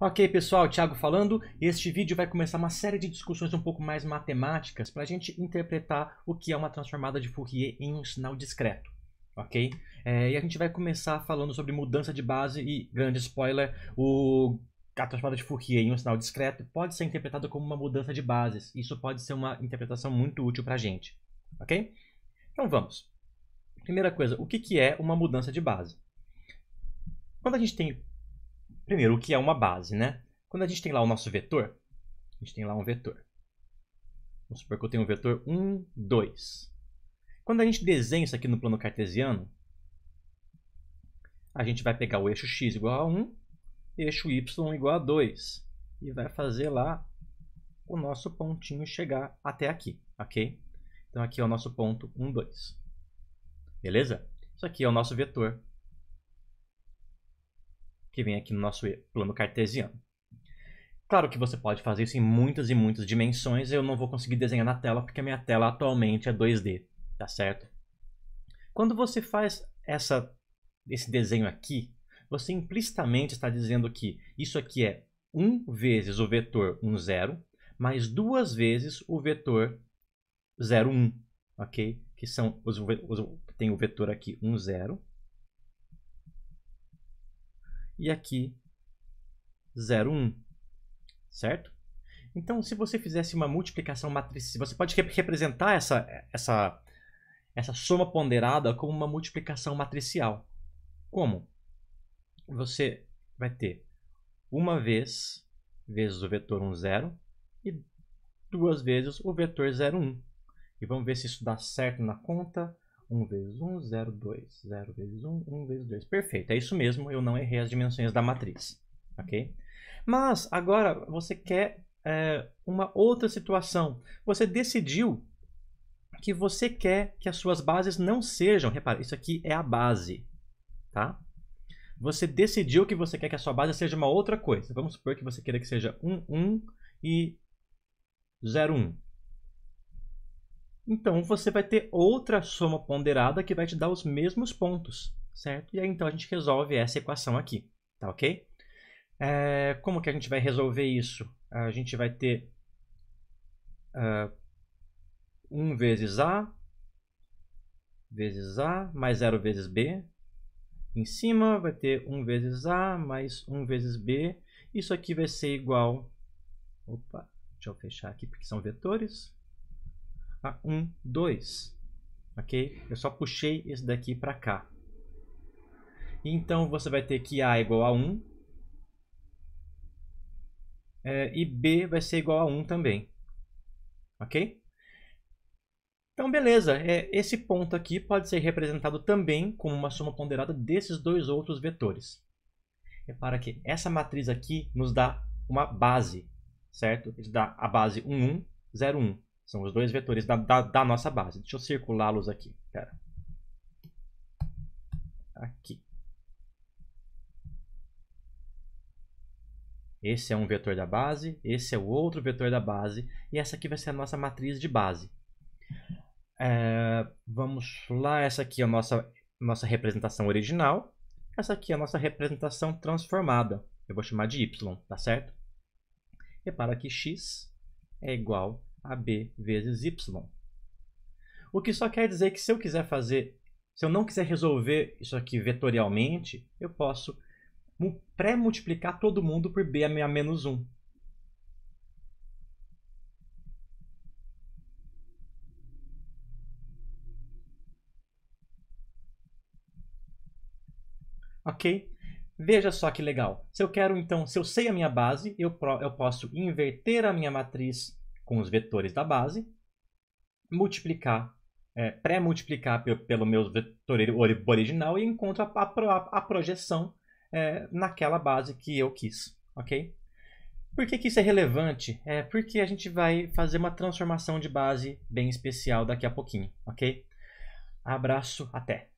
Ok, pessoal, Thiago falando. Este vídeo vai começar uma série de discussões um pouco mais matemáticas para a gente interpretar o que é uma transformada de Fourier em um sinal discreto. Ok? É, e a gente vai começar falando sobre mudança de base e, grande spoiler, o a transformada de Fourier em um sinal discreto pode ser interpretada como uma mudança de bases. Isso pode ser uma interpretação muito útil para a gente. Ok? Então vamos. Primeira coisa, o que, que é uma mudança de base? Quando a gente tem Primeiro, o que é uma base, né? Quando a gente tem lá o nosso vetor, a gente tem lá um vetor. Vamos supor que eu tenho um vetor 1, 2. Quando a gente desenha isso aqui no plano cartesiano, a gente vai pegar o eixo x igual a 1, eixo y igual a 2, e vai fazer lá o nosso pontinho chegar até aqui, ok? Então aqui é o nosso ponto 1, 2. Beleza? Isso aqui é o nosso vetor que vem aqui no nosso plano cartesiano. Claro que você pode fazer isso em muitas e muitas dimensões, eu não vou conseguir desenhar na tela porque a minha tela atualmente é 2D, tá certo? Quando você faz essa, esse desenho aqui, você implicitamente está dizendo que isso aqui é 1 vezes o vetor 1, 0, mais duas vezes o vetor 0, 1, ok? Que são os, os, tem o vetor aqui 1, 0 e aqui 01, certo? Então, se você fizesse uma multiplicação matricial, você pode representar essa, essa, essa soma ponderada como uma multiplicação matricial. Como? Você vai ter uma vez vezes o vetor 1, 0 e duas vezes o vetor 0, 1. E vamos ver se isso dá certo na conta. 1 vezes 1, 0, 2. 0 vezes 1, 1 vezes 2. Perfeito, é isso mesmo. Eu não errei as dimensões da matriz. Ok? Mas agora você quer é, uma outra situação. Você decidiu que você quer que as suas bases não sejam. Repara, isso aqui é a base. Tá? Você decidiu que você quer que a sua base seja uma outra coisa. Vamos supor que você queira que seja 1, 1 e 0, 1. Então você vai ter outra soma ponderada que vai te dar os mesmos pontos, certo? E aí então a gente resolve essa equação aqui, tá ok? É, como que a gente vai resolver isso? A gente vai ter uh, ah, 1 vezes A, vezes A, mais 0 vezes B. Em cima vai ter 1 vezes A, mais 1 vezes B. Isso aqui vai ser igual... Opa, deixa eu fechar aqui porque são vetores a 1, 2. Ok? Eu só puxei esse daqui para cá. Então, você vai ter que A é igual a 1. É, e B vai ser igual a 1 também. Ok? Então, beleza. É, esse ponto aqui pode ser representado também como uma soma ponderada desses dois outros vetores. Repara que essa matriz aqui nos dá uma base, certo? Ele dá a base 1, 1, 0, 1. São os dois vetores da, da, da nossa base. Deixa eu circulá-los aqui. Pera. Aqui. Esse é um vetor da base, esse é o outro vetor da base, e essa aqui vai ser a nossa matriz de base. É, vamos lá, essa aqui é a nossa, nossa representação original, essa aqui é a nossa representação transformada. Eu vou chamar de y, tá certo? Repara que x é igual a b vezes y. O que só quer dizer que se eu quiser fazer, se eu não quiser resolver isso aqui vetorialmente, eu posso pré-multiplicar todo mundo por b a menos 1. Ok? Veja só que legal. Se eu quero, então, se eu sei a minha base, eu, eu posso inverter a minha matriz com os vetores da base, multiplicar, é, pré-multiplicar pelo meu vetor original e encontro a, a, a projeção é, naquela base que eu quis, ok? Por que, que isso é relevante? É porque a gente vai fazer uma transformação de base bem especial daqui a pouquinho, ok? Abraço, até!